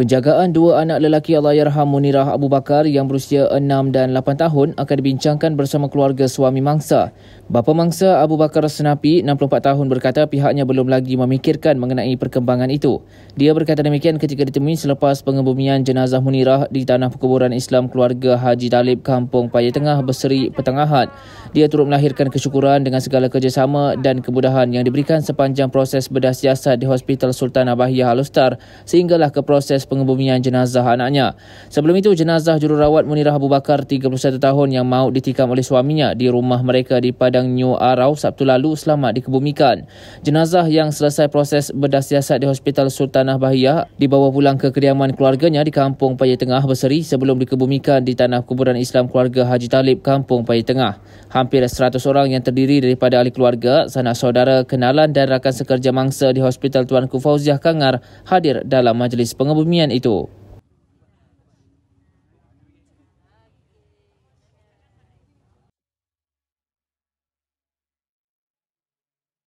Penjagaan dua anak lelaki Allahyarham Munirah Abu Bakar yang berusia 6 dan 8 tahun akan dibincangkan bersama keluarga suami mangsa. Bapa mangsa Abu Bakar Senapi, 64 tahun berkata pihaknya belum lagi memikirkan mengenai perkembangan itu. Dia berkata demikian ketika ditemui selepas pengebumian jenazah Munirah di tanah perkuburan Islam keluarga Haji Talib Kampung Paya Tengah Berseri Petang Dia turut melahirkan kesyukuran dengan segala kerjasama dan kemudahan yang diberikan sepanjang proses bedah siasat di Hospital Sultan Abahiyah Alustar sehinggalah ke proses pengebumian jenazah anaknya. Sebelum itu, jenazah jururawat Munirah Abu Bakar 31 tahun yang maut ditikam oleh suaminya di rumah mereka di Padang New Arau Sabtu lalu selamat dikebumikan. Jenazah yang selesai proses bedah siasat di Hospital Sultanah Bahiyah dibawa pulang ke kediaman keluarganya di Kampung Paya Tengah berseri sebelum dikebumikan di tanah kuburan Islam keluarga Haji Talib Kampung Paya Tengah. Hampir 100 orang yang terdiri daripada ahli keluarga, sanak saudara, kenalan dan rakan sekerja mangsa di Hospital Tuanku Fauziah Kangar hadir dalam majlis pengebumian pertanian itu